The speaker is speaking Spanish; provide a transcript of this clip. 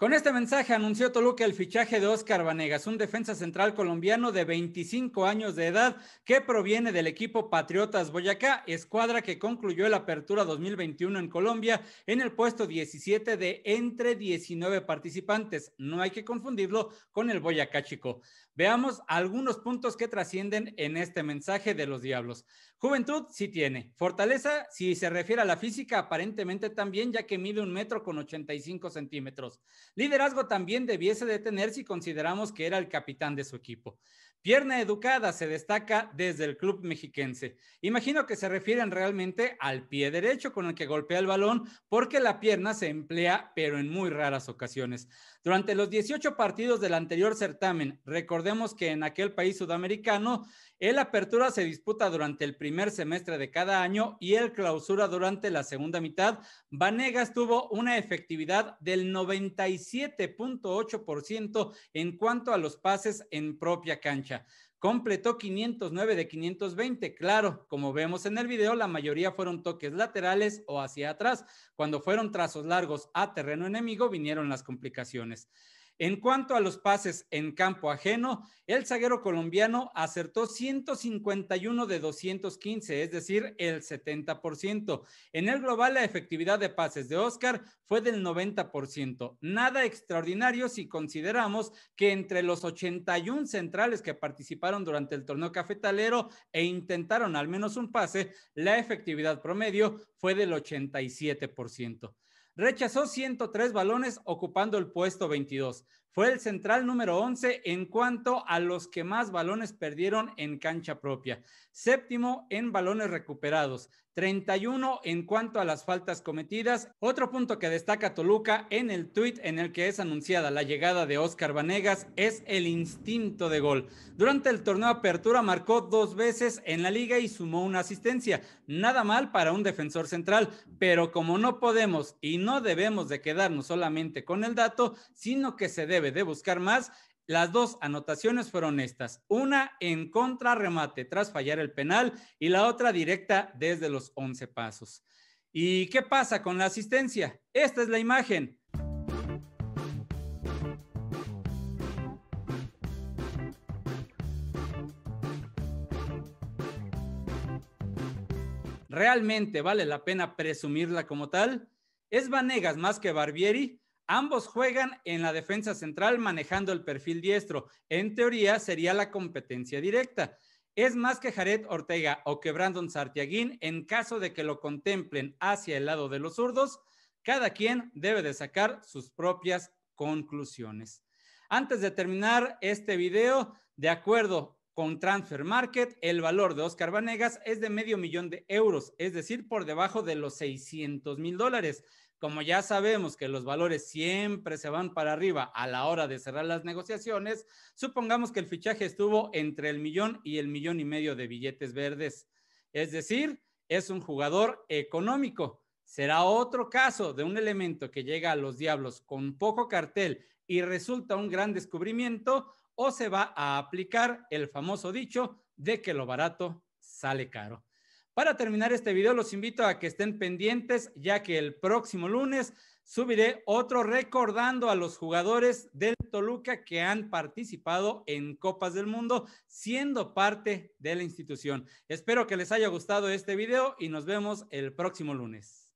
Con este mensaje anunció Toluca el fichaje de Oscar Vanegas, un defensa central colombiano de 25 años de edad que proviene del equipo Patriotas Boyacá, escuadra que concluyó la apertura 2021 en Colombia en el puesto 17 de entre 19 participantes. No hay que confundirlo con el Boyacá Chico. Veamos algunos puntos que trascienden en este mensaje de los Diablos. Juventud sí tiene, fortaleza si se refiere a la física aparentemente también ya que mide un metro con 85 centímetros. Liderazgo también debiese detener si consideramos que era el capitán de su equipo. Pierna educada se destaca desde el club mexiquense. Imagino que se refieren realmente al pie derecho con el que golpea el balón, porque la pierna se emplea, pero en muy raras ocasiones. Durante los 18 partidos del anterior certamen, recordemos que en aquel país sudamericano, el apertura se disputa durante el primer semestre de cada año y el clausura durante la segunda mitad. Vanegas tuvo una efectividad del 97.8% en cuanto a los pases en propia cancha. Completó 509 de 520. Claro, como vemos en el video, la mayoría fueron toques laterales o hacia atrás. Cuando fueron trazos largos a terreno enemigo, vinieron las complicaciones. En cuanto a los pases en campo ajeno, el zaguero colombiano acertó 151 de 215, es decir, el 70%. En el global, la efectividad de pases de Oscar fue del 90%. Nada extraordinario si consideramos que entre los 81 centrales que participaron durante el torneo cafetalero e intentaron al menos un pase, la efectividad promedio fue del 87%. Rechazó 103 balones ocupando el puesto 22. Fue el central número 11 en cuanto a los que más balones perdieron en cancha propia. Séptimo en balones recuperados. 31 en cuanto a las faltas cometidas. Otro punto que destaca Toluca en el tuit en el que es anunciada la llegada de Oscar Vanegas es el instinto de gol. Durante el torneo Apertura marcó dos veces en la liga y sumó una asistencia. Nada mal para un defensor central, pero como no podemos y no debemos de quedarnos solamente con el dato, sino que se debe de buscar más. Las dos anotaciones fueron estas, una en contrarremate tras fallar el penal y la otra directa desde los 11 pasos. ¿Y qué pasa con la asistencia? Esta es la imagen. ¿Realmente vale la pena presumirla como tal? ¿Es Vanegas más que Barbieri? Ambos juegan en la defensa central manejando el perfil diestro. En teoría sería la competencia directa. Es más que Jared Ortega o que Brandon Sartiaguín, en caso de que lo contemplen hacia el lado de los zurdos, cada quien debe de sacar sus propias conclusiones. Antes de terminar este video, de acuerdo con Transfer Market, el valor de Oscar Vanegas es de medio millón de euros, es decir, por debajo de los 600 mil dólares. Como ya sabemos que los valores siempre se van para arriba a la hora de cerrar las negociaciones, supongamos que el fichaje estuvo entre el millón y el millón y medio de billetes verdes. Es decir, es un jugador económico. Será otro caso de un elemento que llega a los diablos con poco cartel y resulta un gran descubrimiento o se va a aplicar el famoso dicho de que lo barato sale caro. Para terminar este video, los invito a que estén pendientes, ya que el próximo lunes subiré otro recordando a los jugadores del Toluca que han participado en Copas del Mundo siendo parte de la institución. Espero que les haya gustado este video y nos vemos el próximo lunes.